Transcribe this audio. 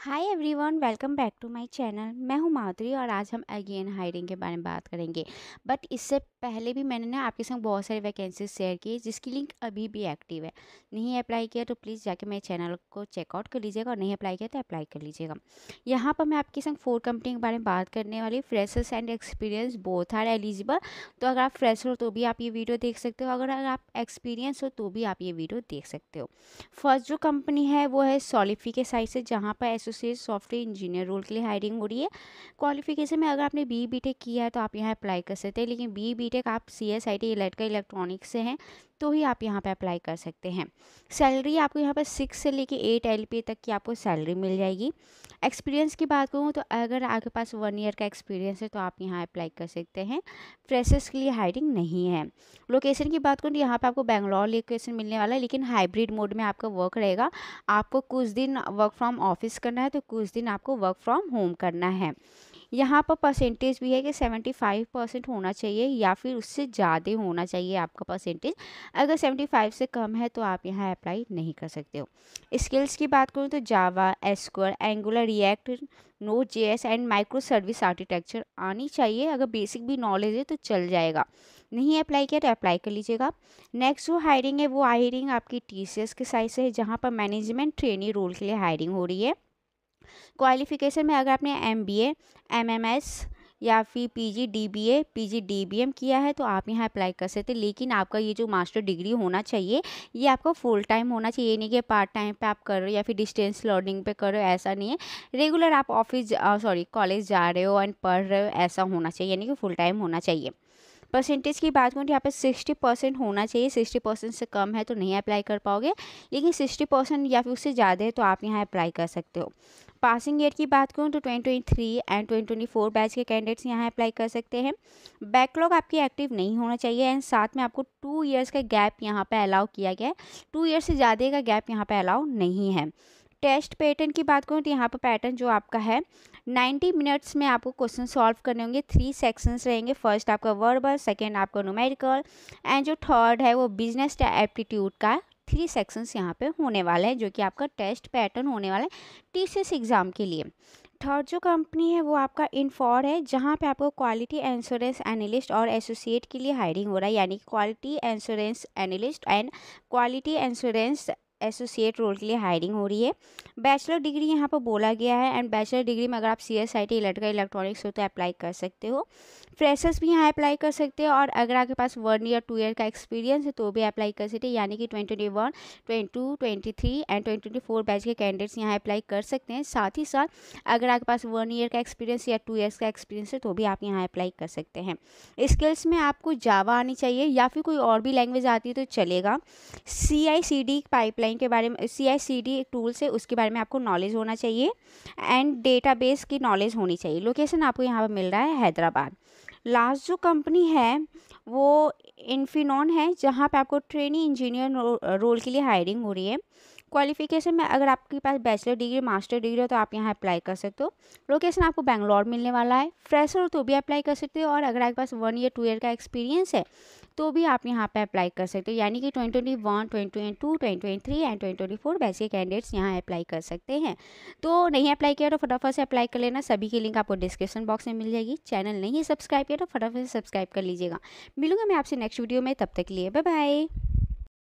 hi everyone welcome back to my channel मैं हूं माधुरी और आज हम अगेन हायरिंग के बारे में बात करेंगे बट इससे पहले भी मैंने ना आपके संग बहुत सारी वैकेंसीज शेयर की जिसकी लिंक अभी भी एक्टिव है नहीं अप्लाई किया तो प्लीज़ जाके मेरे चैनल को चेकआउट कर लीजिएगा और नहीं अप्लाई किया तो अप्लाई कर लीजिएगा यहाँ पर मैं आपके संग फोर कंपनी के बारे में बात करने वाली freshers and experience both are eligible तो अगर आप फ्रेशर हो तो भी आप ये वीडियो देख सकते हो अगर आप एक्सपीरियंस हो तो भी आप ये वीडियो देख सकते हो फर्स्ट जो कंपनी है वो है सॉलिफी के साइड से जहाँ पर एसोसिएट सॉफ्टवेयर इंजीनियर रोल के लिए हायरिंग हो रही है क्वालिफिकेशन में अगर आपने बी बी टेक किया है तो आप यहाँ अप्लाई कर सकते हैं लेकिन बी बी टेक आप C S I T electrical electronics से हैं तो ही आप यहाँ पे अप्लाई कर सकते हैं सैलरी आपको यहाँ पर सिक्स से लेके एट एल पी तक की आपको सैलरी मिल जाएगी एक्सपीरियंस की बात करूँ तो अगर आपके पास वन ईयर का एक्सपीरियंस है तो आप यहाँ अप्लाई कर सकते हैं फ्रेशर्स के लिए हायरिंग नहीं है लोकेशन की बात करूँ तो यहाँ पर आपको बैंगलोर लोकेशन मिलने वाला है लेकिन हाइब्रिड मोड में आपका वर्क रहेगा आपको कुछ दिन वर्क फ्रॉम ऑफिस करना करना है तो कुछ दिन आपको वर्क फ्रॉम होम करना है यहाँ पर परसेंटेज भी है कि 75 परसेंट होना चाहिए या फिर उससे ज़्यादा होना चाहिए आपका परसेंटेज अगर 75 से कम है तो आप यहाँ अप्लाई नहीं कर सकते हो स्किल्स की बात करूँ तो जावा एस्क्वर Angular React node J and micro service architecture आनी चाहिए अगर बेसिक भी नॉलेज है तो चल जाएगा नहीं अप्लाई किया तो अप्लाई कर लीजिएगा नेक्स्ट जो हायरिंग है वो हायरिंग आपकी टी के साइड से है जहाँ पर मैनेजमेंट ट्रेनिंग रोल के लिए हायरिंग हो रही है क्वालिफिकेशन में अगर आपने एम बी एस या फिर पीजी डीबीए पीजी डीबीएम किया है तो आप यहाँ अप्लाई कर सकते लेकिन आपका ये जो मास्टर डिग्री होना चाहिए ये आपका फुल टाइम होना चाहिए नहीं कि पार्ट टाइम पे आप कर रहे हो या फिर डिस्टेंस लर्निंग पे कर रहे हो ऐसा नहीं है रेगुलर आप ऑफिस सॉरी कॉलेज जा रहे हो एंड पढ़ रहे हो ऐसा होना चाहिए यानी कि फुल टाइम होना चाहिए परसेंटेज की बात करूँ तो यहाँ पर सिक्सटी परसेंट होना चाहिए सिक्सटी परसेंट से कम है तो नहीं अप्लाई कर पाओगे लेकिन सिक्सटी परसेंट या फिर उससे ज़्यादा है तो आप यहाँ अप्लाई कर सकते हो पासिंग ईयर की बात करूँ तो twenty twenty three and twenty twenty four batch के कैंडिडेट्स यहाँ अप्लाई कर सकते हैं बैकलॉग आपकी एक्टिव नहीं होना चाहिए एंड साथ में आपको टू ईयर्स का गैप यहाँ पर अलाउ किया गया है टू ईयर से ज़्यादा का गैप यहाँ पर अलाउ नहीं है टेस्ट पैटर्न की बात करूँ तो यहाँ पर पैटर्न जो आपका है 90 मिनट्स में आपको क्वेश्चन सॉल्व करने होंगे थ्री सेक्शंस रहेंगे फर्स्ट आपका वर्बल सेकेंड आपका नोमेडिकल एंड जो थर्ड है वो बिजनेस एप्टीट्यूड का थ्री सेक्शंस यहाँ पे होने वाला है जो कि आपका टेस्ट पैटर्न होने वाला है टी एग्ज़ाम के लिए थर्ड जो कंपनी है वो आपका इनफॉर है जहाँ पे आपको क्वालिटी इंश्योरेंस एनालिस्ट और एसोसिएट के लिए हायरिंग हो रहा है यानी quality insurance analyst and quality insurance associate role के लिए हायरिंग हो रही है बैचलर डिग्री यहाँ पर बोला गया है एंड बैचलर डिग्री में अगर आप C S I T electrical electronics हो तो अप्लाई कर सकते हो फ्रेशर्स भी यहाँ अप्लाई कर सकते हो और अगर आपके पास वन ईयर टू ईयर का एक्सपीरियंस है तो भी अप्लाई कर सकते हैं यानी कि twenty twenty one twenty two twenty three and twenty twenty four batch के कैंडिडेट्स यहाँ अप्लाई कर सकते हैं साथ ही साथ अगर आपके पास वन ईयर का एक्सपीरियंस या टू ईयर्स का एक्सपीरियंस है तो भी आप यहाँ अप्लाई कर सकते हैं स्किल्स में आपको जावा आनी चाहिए या फिर कोई और भी लैंग्वेज आती है तो चलेगा C I C D pipeline guideline के बारे में सी आई सी डी टूल्स है उसके बारे में आपको नॉलेज होना चाहिए एंड डेटाबेस की नॉलेज होनी चाहिए लोकेशन आपको यहाँ पर मिल रहा है हैदराबाद लास्ट जो कंपनी है वो इन्फिनॉन है जहाँ पे आपको ट्रेनिंग इंजीनियर रोल के लिए हायरिंग हो रही है क्वालिफिकेशन में अगर आपके पास बैचलर डिग्री मास्टर डिग्री हो तो आप यहाँ अप्लाई कर सकते हो लोकेशन आपको बैंगलोर मिलने वाला है फ्रेशर हो तो भी अप्लाई कर सकते हो और अगर आपके पास वन ईयर टू ईयर का एक्सपीरियंस है तो भी आप यहाँ पर अप्लाई कर सकते हो यानी कि twenty twenty one twenty twenty two twenty twenty three and twenty twenty four वैसे कैंडिडेट्स यहाँ अप्लाई कर सकते हैं तो नहीं अप्लाई किया तो फटाफट से अप्लाई कर लेना सभी की लिंक आपको डिस्क्रिप्शन बॉक्स में मिल जाएगी चैनल नहीं सब्सक्राइब किया तो फटाफट से सब्सक्राइब कर लीजिएगा मिलूंगा मैं आपसे नेक्स्ट वीडियो में तब तक लिए बाय बाय